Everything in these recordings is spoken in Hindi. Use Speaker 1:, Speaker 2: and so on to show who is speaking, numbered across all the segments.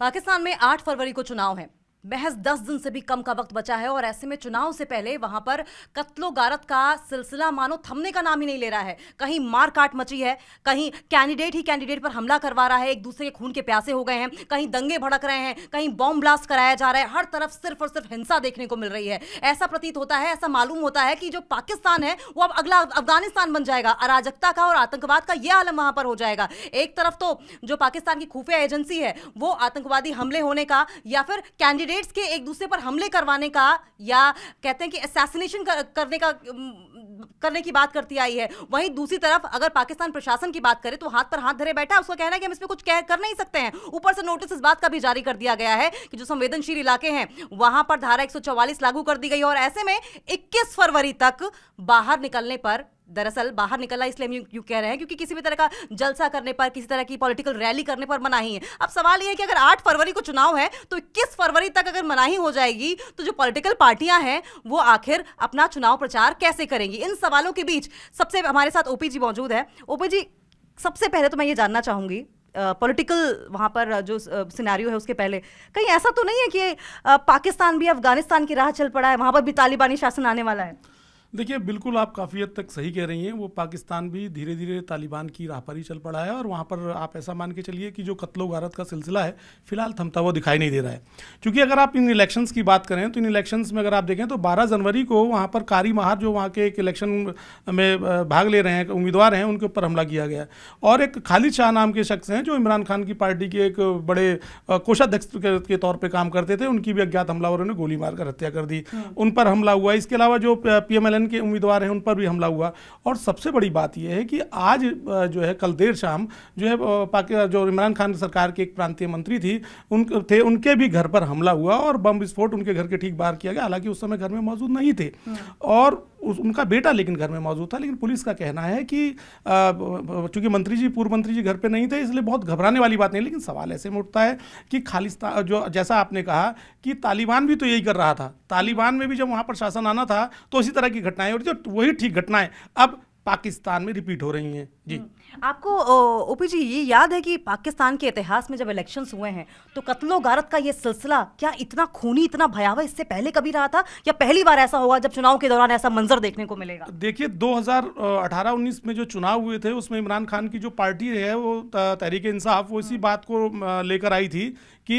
Speaker 1: पाकिस्तान में 8 फरवरी को चुनाव है महज दस दिन से भी कम का वक्त बचा है और ऐसे में चुनाव से पहले वहां पर कत्लो गारत का सिलसिला मानो थमने का नाम ही नहीं ले रहा है कहीं मार काट मची है कहीं कैंडिडेट ही कैंडिडेट पर हमला करवा रहा है एक दूसरे के खून के प्यासे हो गए हैं कहीं दंगे भड़क रहे हैं कहीं बॉम्ब ब्लास्ट कराया जा रहा है हर तरफ सिर्फ और सिर्फ हिंसा देखने को मिल रही है ऐसा प्रतीत होता है ऐसा मालूम होता है कि जो पाकिस्तान है वो अब अगला अफगानिस्तान बन जाएगा अराजकता का और आतंकवाद का यह आलम वहां पर हो जाएगा एक तरफ तो जो पाकिस्तान की खुफिया एजेंसी है वो आतंकवादी हमले होने का या फिर कैंडिडेट स्टेट्स के एक दूसरे पर हमले करवाने का या कहते हैं कि असैसिनेशन कर, करने का करने की बात करती आई है वहीं दूसरी तरफ अगर पाकिस्तान प्रशासन की बात करें तो हाथ पर हाथ धरे बैठा है उसका कहना है कि हम इसमें कुछ कह, कर नहीं सकते हैं ऊपर से नोटिस इस बात का भी जारी कर दिया गया है कि जो संवेदनशील इलाके हैं वहां पर धारा एक लागू कर दी गई और ऐसे में इक्कीस फरवरी तक बाहर निकलने पर दरअसल बाहर निकलना इसलिए हम यू, यू कह रहे हैं क्योंकि किसी भी तरह का जलसा करने पर किसी तरह की पॉलिटिकल रैली करने पर मनाही है अब सवाल यह है कि अगर आठ फरवरी को चुनाव है तो इक्कीस फरवरी तक अगर मनाही हो जाएगी तो जो पॉलिटिकल पार्टियां हैं वो आखिर अपना चुनाव प्रचार कैसे करेंगी इन सवालों के बीच सबसे हमारे साथ ओपी जी मौजूद है ओपी जी सबसे पहले तो मैं ये जानना चाहूँगी पॉलिटिकल वहाँ पर जो सिनेरियो है उसके पहले कहीं ऐसा तो नहीं है कि पाकिस्तान भी अफगानिस्तान की राह चल पड़ा है वहाँ पर भी तालिबानी शासन आने वाला है
Speaker 2: देखिए बिल्कुल आप काफ़ी हद तक सही कह रही हैं वो पाकिस्तान भी धीरे धीरे तालिबान की राह पर ही चल पड़ा है और वहाँ पर आप ऐसा मान के चलिए कि जो कत्लो गारत का सिलसिला है फिलहाल थमता हुआ दिखाई नहीं दे रहा है क्योंकि अगर आप इन इलेक्शंस की बात करें तो इन इलेक्शंस में अगर आप देखें तो बारह जनवरी को वहाँ पर कारी महार जो वहाँ के एक इलेक्शन में भाग ले रहे हैं उम्मीदवार हैं उनके ऊपर हमला किया गया और एक खालिद शाह नाम के शख्स हैं जो इमरान खान की पार्टी के एक बड़े कोषाध्यक्ष के तौर पर काम करते थे उनकी भी अज्ञात हमलावरों ने गोली मारकर हत्या कर दी हाँ। उन पर हमला हुआ इसके अलावा जो पी सम्मेलन के उम्मीदवार हैं उन पर भी हमला हुआ और सबसे बड़ी बात यह है कि आज जो है कल देर शाम जो है पाकिस्तान जो इमरान खान सरकार के एक प्रांतीय मंत्री थी उन थे उनके भी घर पर हमला हुआ और बम विस्फोट उनके घर के ठीक बाहर किया गया हालांकि उस समय घर में मौजूद नहीं थे और उस, उनका बेटा लेकिन घर में मौजूद था लेकिन पुलिस का कहना है कि चूंकि मंत्री जी पूर्व मंत्री जी घर पे नहीं थे इसलिए बहुत घबराने वाली बात नहीं लेकिन सवाल ऐसे में उठता है कि खालिस्तान जो जैसा आपने कहा कि तालिबान भी तो यही कर रहा था तालिबान में भी जब वहां पर शासन आना था तो इसी तरह की घटनाएं और जो वही ठीक घटनाएं अब पाकिस्तान में रिपीट हो रही हैं जी हम्म।
Speaker 1: आपको ओपी जी ये याद है कि पाकिस्तान के इतिहास में जब इलेक्शंस हुए हैं तो कत्लो गारत का ये सिलसिला क्या इतना खूनी इतना भयावह इससे पहले कभी रहा था या पहली बार ऐसा होगा जब चुनाव के दौरान ऐसा मंजर देखने को मिलेगा
Speaker 2: देखिए 2018-19 में जो चुनाव हुए थे उसमें इमरान खान की जो पार्टी है वो तहरीक इंसाफ वो इसी हाँ। बात को लेकर आई थी कि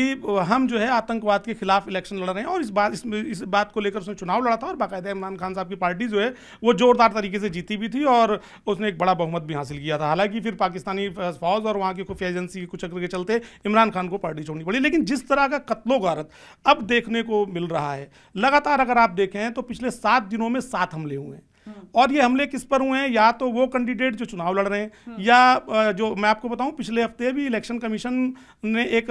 Speaker 2: हम जो है आतंकवाद के खिलाफ इलेक्शन लड़ रहे हैं और इस बात इस, इस बात को लेकर उसने चुनाव लड़ा था और बाकायदा इमरान खान साहब की पार्टी जो है वो जोरदार तरीके से जीती भी थी और उसने एक बड़ा बहुमत भी हासिल किया था हालांकि हालांकि फिर पाकिस्तानी फौज और वहाँ की खुफिया एजेंसी के कुछ चक्र के चलते इमरान खान को पार्टी छोड़नी पड़ी लेकिन जिस तरह का कत्लो गारत अब देखने को मिल रहा है लगातार अगर आप देखें तो पिछले सात दिनों में सात हमले हुए हैं हम्म। और ये हमले किस पर हुए हैं या तो वो कैंडिडेट जो चुनाव लड़ रहे हैं हम्म। या जो मैं आपको बताऊं पिछले हफ्ते भी इलेक्शन कमीशन ने एक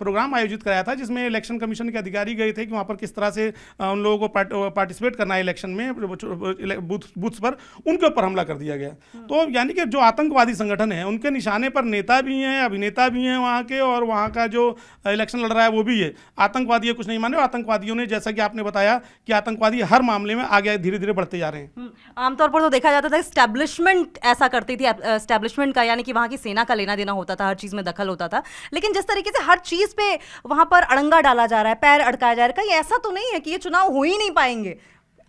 Speaker 2: प्रोग्राम आयोजित कराया था जिसमें इलेक्शन कमीशन के अधिकारी गए थे कि वहां पर किस तरह से उन लोगों को पार्टिसिपेट करना है इलेक्शन में बूथ्स पर उनके ऊपर हमला कर दिया गया हम्म। तो यानी कि जो आतंकवादी संगठन है उनके निशाने पर नेता भी हैं अभिनेता भी हैं वहाँ के और वहाँ का जो इलेक्शन लड़ रहा है वो भी है आतंकवादी कुछ नहीं माने आतंकवादियों ने जैसा कि आपने बताया कि आतंकवादी हर मामले में आगे धीरे धीरे बढ़ते जा रहे हैं
Speaker 1: आमतौर पर तो देखा जाता था स्टैब्लिशमेंट ऐसा करती थी स्टैब्लिशमेंट का यानी कि वहाँ की सेना का लेना देना होता था हर चीज़ में दखल होता था लेकिन जिस तरीके से हर चीज़ पे वहाँ पर अड़ंगा डाला जा रहा है पैर अड़काया जा रहा है कहीं ऐसा तो नहीं है कि ये चुनाव हो ही नहीं पाएंगे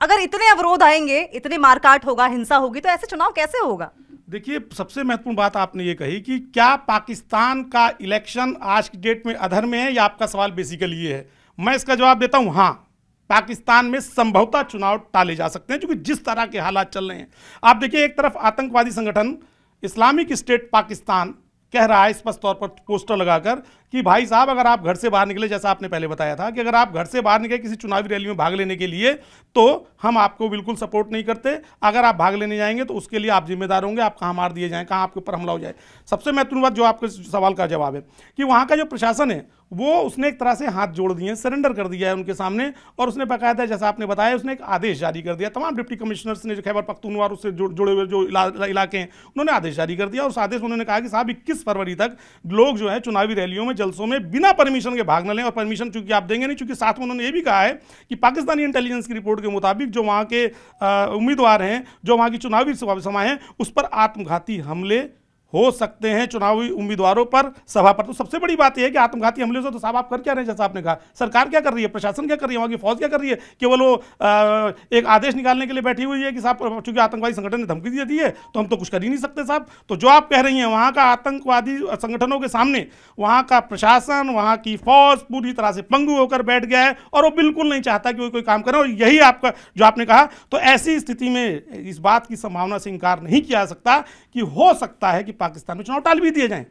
Speaker 1: अगर इतने अवरोध आएंगे इतने मारकाट होगा हिंसा होगी तो ऐसे चुनाव कैसे होगा
Speaker 2: देखिए सबसे महत्वपूर्ण बात आपने ये कही कि क्या पाकिस्तान का इलेक्शन आज की डेट में अधर में है या आपका सवाल बेसिकली ये है मैं इसका जवाब देता हूँ हाँ पाकिस्तान में संभवता चुनाव टाले जा सकते हैं क्योंकि जिस तरह के हालात चल रहे हैं आप देखिए एक तरफ आतंकवादी संगठन इस्लामिक स्टेट पाकिस्तान कह रहा है स्पष्ट तौर पर पोस्टर लगाकर कि भाई साहब अगर आप घर से बाहर निकले जैसा आपने पहले बताया था कि अगर आप घर से बाहर निकले किसी चुनावी रैली में भाग लेने के लिए तो हम आपको बिल्कुल सपोर्ट नहीं करते अगर आप भाग लेने जाएंगे तो उसके लिए आप जिम्मेदार होंगे आप कहाँ मार दिए जाएँ कहाँ आपके ऊपर हमला हो जाए सबसे महत्वपूर्ण बात जो आपके सवाल का जवाब है कि वहाँ का जो प्रशासन है वो उसने एक तरह से हाथ जोड़ दिए सरेंडर कर दिया है उनके सामने और उसने बकायदा जैसा आपने बताया उसने एक आदेश जारी कर दिया तमाम डिप्टी कमिश्नर्स ने जो खैबर पख्तूनवा उससे जुड़ जुड़े हुए जो इलाके हैं उन्होंने आदेश जारी कर दिया और उस आदेश में उन्होंने कहा कि साहब इक्कीस फरवरी तक लोग जो है चुनावी रैलियों में जलसों में बिना परमिशन के भाग न लें और परमिशन चूंकि आप देंगे नहीं चूंकि साथ में उन्होंने ये भी कहा है कि पाकिस्तानी इंटेलिजेंस की रिपोर्ट के मुताबिक जो वहाँ के उम्मीदवार हैं जो वहाँ की चुनावी सभाएं हैं उस पर आत्मघाती हमले हो सकते हैं चुनावी उम्मीदवारों पर सभा पर तो सबसे बड़ी बात यह है कि आत्मघाती हमले से तो साहब आप कर क्या रहे हैं जैसा आपने कहा सरकार क्या कर रही है प्रशासन क्या कर रही है वहाँ की फौज क्या कर रही है केवल वो आ, एक आदेश निकालने के लिए बैठी हुई है कि साहब चूंकि आतंकवादी संगठन ने धमकी दे दी है तो हम तो कुछ कर ही नहीं सकते साहब तो जो आप कह रही हैं वहाँ का आतंकवादी संगठनों के सामने वहाँ का प्रशासन वहाँ की फौज पूरी तरह से पंगु होकर बैठ गया है और वो बिल्कुल नहीं चाहता कि वो कोई काम करें और यही आपका जो आपने कहा तो ऐसी स्थिति में इस बात की संभावना से इनकार नहीं किया जा सकता कि हो सकता है कि पाकिस्तान में चुनाव टाल भी दिए जाए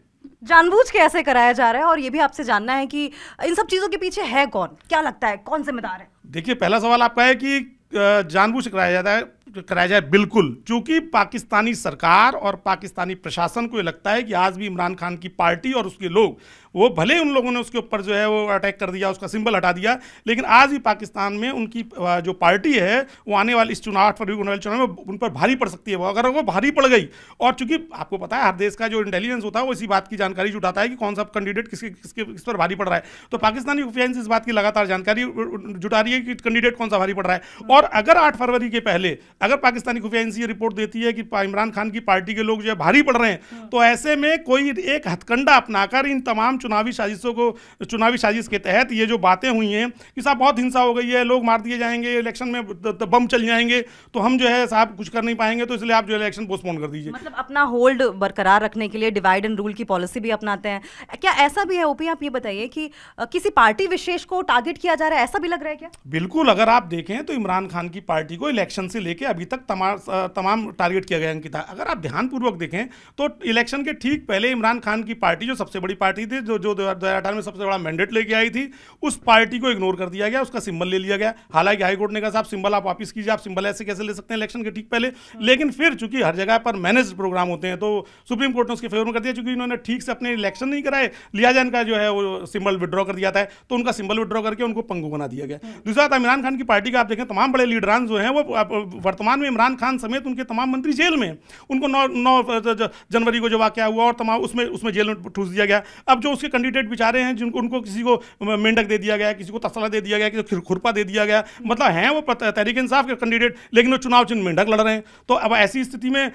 Speaker 1: जानबूझ के ऐसे कराया जा रहा है और ये भी आपसे जानना है कि इन सब चीज़ों के पीछे है कौन क्या लगता है कौन जिम्मेदार है
Speaker 2: देखिए पहला सवाल आपका है कि जानबूझ कराया जाता है कराया जाए बिल्कुल क्योंकि पाकिस्तानी सरकार और पाकिस्तानी प्रशासन को ये लगता है कि आज भी इमरान खान की पार्टी और उसके लोग वो भले उन लोगों ने उसके ऊपर जो है वो अटैक कर दिया उसका सिंबल हटा दिया लेकिन आज भी पाकिस्तान में उनकी जो पार्टी है वो आने वाले इस चुनाव आठ फरवरी होने वाले चुनाव में उन पर भारी पड़ सकती है वो अगर वो भारी पड़ गई और चूंकि आपको पता है हर देश का जो इंटेलिजेंस होता है वो इसी बात की जानकारी जुटाता है कि कौन सा कैंडिडेट किसके किसके किस पर भारी पड़ रहा है तो पाकिस्तानी ऑफिस इस बात की लगातार जानकारी जुटा रही है कि कैंडिडेट कौन सा भारी पड़ रहा है और अगर आठ फरवरी के पहले अगर पाकिस्तानी खुफिया एजेंसी रिपोर्ट देती है कि इमरान खान की पार्टी के लोग जो है भारी पड़ रहे हैं हाँ। तो ऐसे में कोई एक हथकंडा अपनाकर इन तमाम चुनावी साजिशों को चुनावी साजिश के तहत ये जो बातें हुई हैं कि साहब बहुत हिंसा हो गई है लोग मार दिए जाएंगे इलेक्शन में बम चल जाएंगे तो हम जो है साहब कुछ कर नहीं पाएंगे तो इसलिए आप जो इलेक्शन पोस्टपोन कर दीजिए मतलब
Speaker 1: अपना होल्ड बरकरार रखने के लिए डिवाइड एंड रूल की पॉलिसी भी अपनाते हैं क्या ऐसा भी है ओपी आप ये बताइए कि किसी पार्टी विशेष को टारगेट किया जा रहा है ऐसा भी लग रहा है क्या
Speaker 2: बिल्कुल अगर आप देखें तो इमरान खान की पार्टी को इलेक्शन से लेकर अभी तक तमा, तमाम टारगेट किया गया अंकिता अगर आप ध्यानपूर्वक देखें तो इलेक्शन के ठीक पहले इमरान खान की पार्टी जो सबसे बड़ी पार्टी थी जो जो दो में सबसे बड़ा मैंडेट लेके आई थी उस पार्टी को इग्नोर कर दिया गया उसका सिंबल ले लिया गया हालांकि हाईकोर्ट ने कहा साहब सिंबल आप वापस कीजिए आप सिंबल ऐसे कैसे ले सकते हैं इलेक्शन के ठीक पहले लेकिन फिर चूंकि हर जगह पर मैनेज प्रोग्राम होते हैं तो सुप्रीम कोर्ट ने उसके फेवर में कर दिया चूंकि इन्होंने ठीक से अपने इलेक्शन नहीं कराए जान का जो है वो सिंबल विड्रॉ कर दिया था तो उनका सिंबल विड्रॉ करके उनको पंगू बना दिया गया हम्म। दूसरा इमरान खान की पार्टी का आप देखें तमाम बड़े लीडरान जो है वो वर्तमान वर्तमान में इमरान खान समेत उनके तमाम मंत्री जेल में उनको नौ नौ जनवरी को जो वाक्य हुआ और तमाम उसमें उसमें जेल में ठूस दिया गया अब जो उसके कैंडिडेट बेचारे हैं जिनको उनको किसी को मेंढक दे दिया गया किसी को तसला दे दिया गया किसी को खुरपा दे दिया गया मतलब हैं वो तहरीक इंसाफ के कैंडिडेट लेकिन वो चुनाव चिन्ह मेंढक लड़ रहे हैं तो अब ऐसी स्थिति में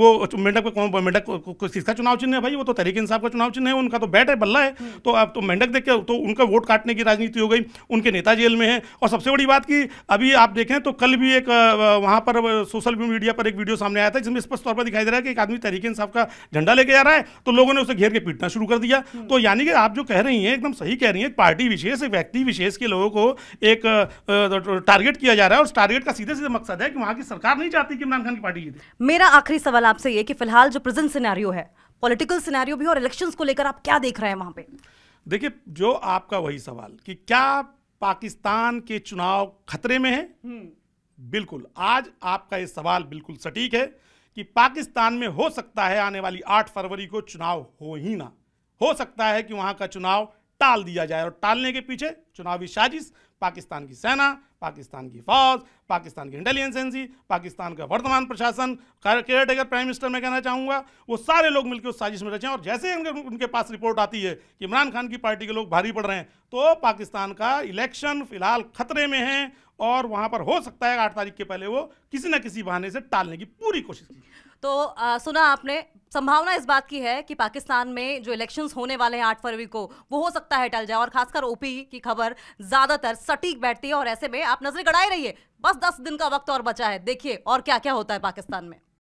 Speaker 2: वो मेंढक कौन मेंढक किसका चुनाव चिन्ह है भाई वो तो तहरीक इंसाफ का चुनाव चिन्ह है उनका तो बैट है बल्ला है हम्म। तो अब तो मेंढक देख के तो उनका वोट काटने की राजनीति हो गई उनके नेता जेल में है और सबसे बड़ी बात की अभी आप देखें तो कल भी एक वहाँ पर पर सोशल मीडिया पर एक वीडियो सामने आया था जिसमें स्पष्ट तौर पर दिखाई दे रहा है कि एक आदमी तहरीक इंसाफ का झंडा लेके जा रहा है तो लोगों ने उसे घेर के पीटना शुरू कर दिया हम्म। तो यानी कि आप जो कह रही हैं एकदम सही कह रही हैं पार्टी विशेष व्यक्ति विशेष के लोगों को एक टारगेट किया जा रहा है और टारगेट का सीधे सीधे
Speaker 1: मकसद है कि वहाँ की
Speaker 2: सरकार नहीं चाहती कि इमरान खान की पार्टी जीते
Speaker 1: मेरा आखिरी सवाल आपसे ये कि फिलहाल जो प्रेजेंट सिनेरियो है पॉलिटिकल सिनेरियो भी और इलेक्शंस को लेकर आप क्या देख रहे हैं वहाँ पे
Speaker 2: देखिए जो आपका वही सवाल कि क्या पाकिस्तान के चुनाव खतरे में है हम्म। बिल्कुल आज आपका ये सवाल बिल्कुल सटीक है कि पाकिस्तान में हो सकता है आने वाली 8 फरवरी को चुनाव हो ही ना हो सकता है कि वहां का चुनाव टाल दिया जाए और टालने के पीछे चुनावी साजिश पाकिस्तान की सेना पाकिस्तान की फौज पाकिस्तान की इंटेलिजेंस एजेंसी पाकिस्तान का वर्तमान प्रशासन केयरटेकर प्राइम मिनिस्टर मैं कहना चाहूंगा वो सारे लोग मिलकर उस साजिश में रचे और जैसे उनके उनके पास रिपोर्ट आती है कि इमरान खान की पार्टी के लोग भारी पड़ रहे हैं तो पाकिस्तान का इलेक्शन फिलहाल खतरे में है और वहां पर हो सकता है आठ तारीख के पहले वो किसी न किसी बहाने से टालने की पूरी कोशिश
Speaker 1: की तो आ, सुना आपने संभावना इस बात की है कि पाकिस्तान में जो इलेक्शंस होने वाले हैं आठ फरवरी को वो हो सकता है टल जाए और खासकर ओपी की खबर ज्यादातर सटीक बैठती है और ऐसे में आप नजरें गड़ाए रहिए बस दस दिन का वक्त और बचा है देखिए और क्या क्या होता है पाकिस्तान में